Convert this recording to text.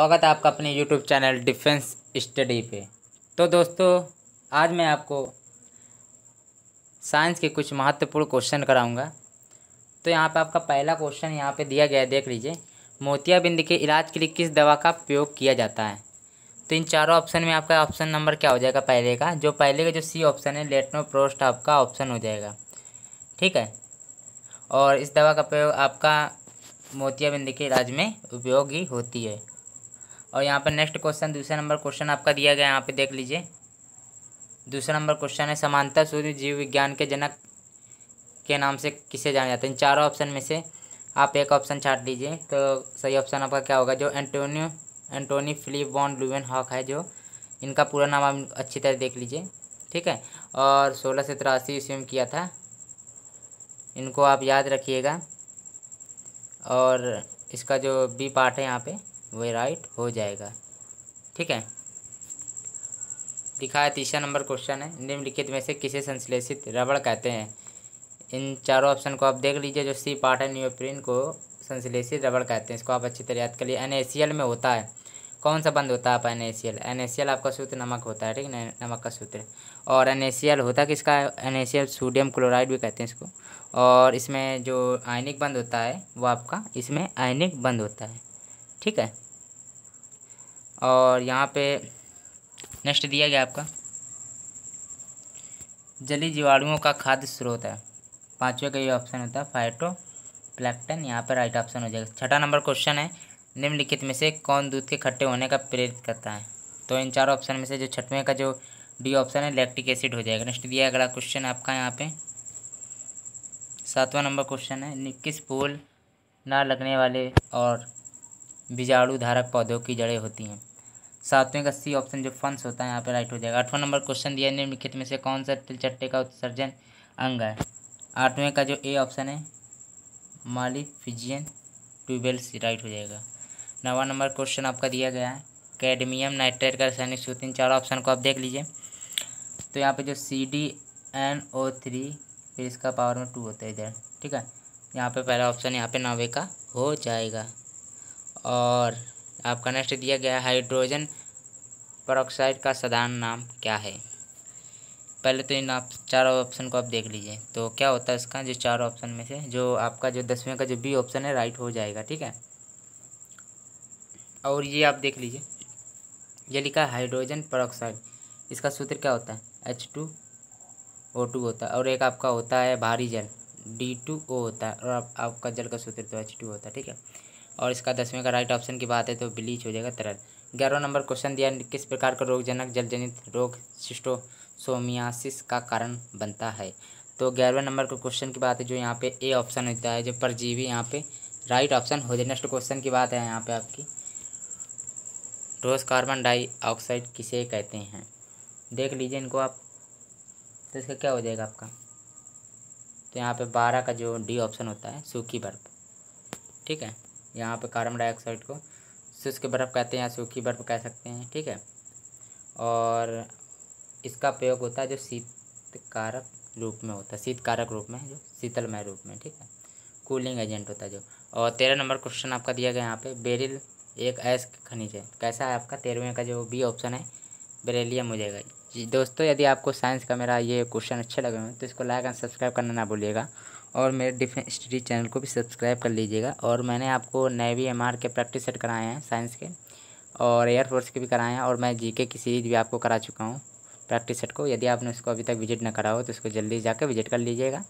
स्वागत है आपका अपने यूट्यूब चैनल डिफेंस स्टडी पे तो दोस्तों आज मैं आपको साइंस के कुछ महत्वपूर्ण क्वेश्चन कराऊंगा तो यहाँ पे आपका पहला क्वेश्चन यहाँ पे दिया गया है देख लीजिए मोतियाबिंद के इलाज के लिए किस दवा का प्रयोग किया जाता है तो इन चारों ऑप्शन में आपका ऑप्शन नंबर क्या हो जाएगा पहले का जो पहले का जो सी ऑप्शन है लेटनो प्रोस्ट आपका ऑप्शन हो जाएगा ठीक है और इस दवा का प्रयोग आपका मोतियाबिंद के इलाज में उपयोगी होती है और यहाँ पर नेक्स्ट क्वेश्चन दूसरा नंबर क्वेश्चन आपका दिया गया यहाँ पे देख लीजिए दूसरा नंबर क्वेश्चन है समानता सूर्य जीव विज्ञान के जनक के नाम से किसे जाने जाते हैं चारों ऑप्शन में से आप एक ऑप्शन छाट लीजिए तो सही ऑप्शन आपका क्या होगा जो Antonio Antonie Philip von Leeuwenhoek है जो इनका पूरा नाम आप अच्छी तरह देख लीजिए ठीक है और सोलह से तिरासी ईस्वी में किया था इनको आप याद रखिएगा और इसका जो बी पार्ट है यहाँ पे वे राइट हो जाएगा ठीक है लिखा है तीसरा नंबर क्वेश्चन है निम्नलिखित में से किसे संश्लेषित रबड़ कहते हैं इन चारों ऑप्शन को आप देख लीजिए जो सी पार्ट है न्यूप्रिन को संश्लेषित रबड़ कहते हैं इसको आप अच्छी तरह याद कर लिए एन में होता है कौन सा बंद होता है आप एन एन आपका सूत्र नमक होता है ठीक है नमक का सूत्र और एन होता किसका सी एल सोडियम क्लोराइड भी कहते हैं इसको और इसमें जो आयनिक बंद होता है वो आपका इसमें आयनिक बंद होता है ठीक है और यहाँ पे नेक्स्ट दिया गया आपका जली जीवाणुओं का खाद्य स्रोत है पाँचवें का ये ऑप्शन होता है फाइटो प्लैक्टन यहाँ पर राइट ऑप्शन हो जाएगा छठा नंबर क्वेश्चन है निम्नलिखित में से कौन दूध के खट्टे होने का प्रेरित करता है तो इन चार ऑप्शन में से जो छठवें का जो डी ऑप्शन है लैक्टिक एसिड हो जाएगा नेक्स्ट दिया अगला क्वेश्चन आपका यहाँ पे सातवां नंबर क्वेश्चन है किस फूल ना लगने वाले और बीजाणु धारक पौधों की जड़ें होती हैं सातवें का सी ऑप्शन जो फंस होता है यहाँ पर राइट हो जाएगा आठवां नंबर क्वेश्चन दिया निम्नलिखित में से कौन सा तिलचट्टे का उत्सर्जन अंग है आठवें का जो ए ऑप्शन है मालिफिजियन ट्यूबेल्स राइट हो जाएगा नवा नंबर क्वेश्चन आपका दिया गया है कैडमियम नाइट्रेट का रासायनिक सूत्र इन चारों ऑप्शन को आप देख लीजिए तो यहाँ पे जो C D N O three फिर इसका पावर में टू होता है इधर ठीक है यहाँ पे पहला ऑप्शन यहाँ पे नवे का हो जाएगा और आपका नेक्स्ट दिया गया हाइड्रोजन परऑक्साइड का साधारण नाम क्या है पहले तो इन आप चारों ऑप्शन को आप देख लीजिए तो क्या होता है इसका जो चारों ऑप्शन में से जो आपका जो दसवें का जो बी ऑप्शन है राइट हो जाएगा ठीक है और ये आप देख लीजिए ये लिखा हाइड्रोजन परऑक्साइड इसका सूत्र क्या होता है एच टू ओ टू होता है और एक आपका होता है भारी जल डी टू ओ होता है और आप, आपका जल का सूत्र तो एच टू होता है ठीक है और इसका दसवें का राइट ऑप्शन की बात है तो ब्लीच हो जाएगा तरल ग्यारहवा नंबर क्वेश्चन दिया किस प्रकार का रोगजनक जलजनित रोग सिस्टोसोमियासिस का कारण बनता है तो ग्यारहवें नंबर के क्वेश्चन की बात है जो यहाँ पे ए ऑप्शन होता है जो परजीवी यहाँ पे राइट ऑप्शन हो जाए नेक्स्ट क्वेश्चन की बात है यहाँ पे आपकी ठोस कार्बन डाइऑक्साइड किसे कहते हैं देख लीजिए इनको आप तो इसका क्या हो जाएगा आपका तो यहाँ पे बारह का जो डी ऑप्शन होता है सूखी बर्फ ठीक है यहाँ पर कार्बन डाइऑक्साइड को शुष्क बर्फ़ कहते हैं या सूखी बर्फ़ कह सकते हैं ठीक है और इसका प्रयोग होता है जो शीतकारक रूप में होता है शीतकारक रूप में जो शीतलमय रूप में ठीक है कूलिंग एजेंट होता है जो और तेरह नंबर क्वेश्चन आपका दिया गया यहाँ पे बेरिल एक ऐस खनिज है कैसा है आपका तेरहवें का जो बी ऑप्शन है बेरेलियम हो जाएगा जी दोस्तों यदि आपको साइंस का मेरा ये क्वेश्चन अच्छे लगे हों तो इसको लाइक एंड सब्सक्राइब करना ना भूलिएगा और मेरे डिफेंस स्टडी चैनल को भी सब्सक्राइब कर लीजिएगा और मैंने आपको नेवी एम के प्रैक्टिस सेट कराए हैं साइंस के और एयरफोर्स के भी कराए हैं और मैं जी की सीरीज भी आपको करा चुका हूँ प्रैक्टिस सेट को यदि आपने उसको अभी तक विजिट ना करा हो तो उसको जल्दी जाकर विजिट कर लीजिएगा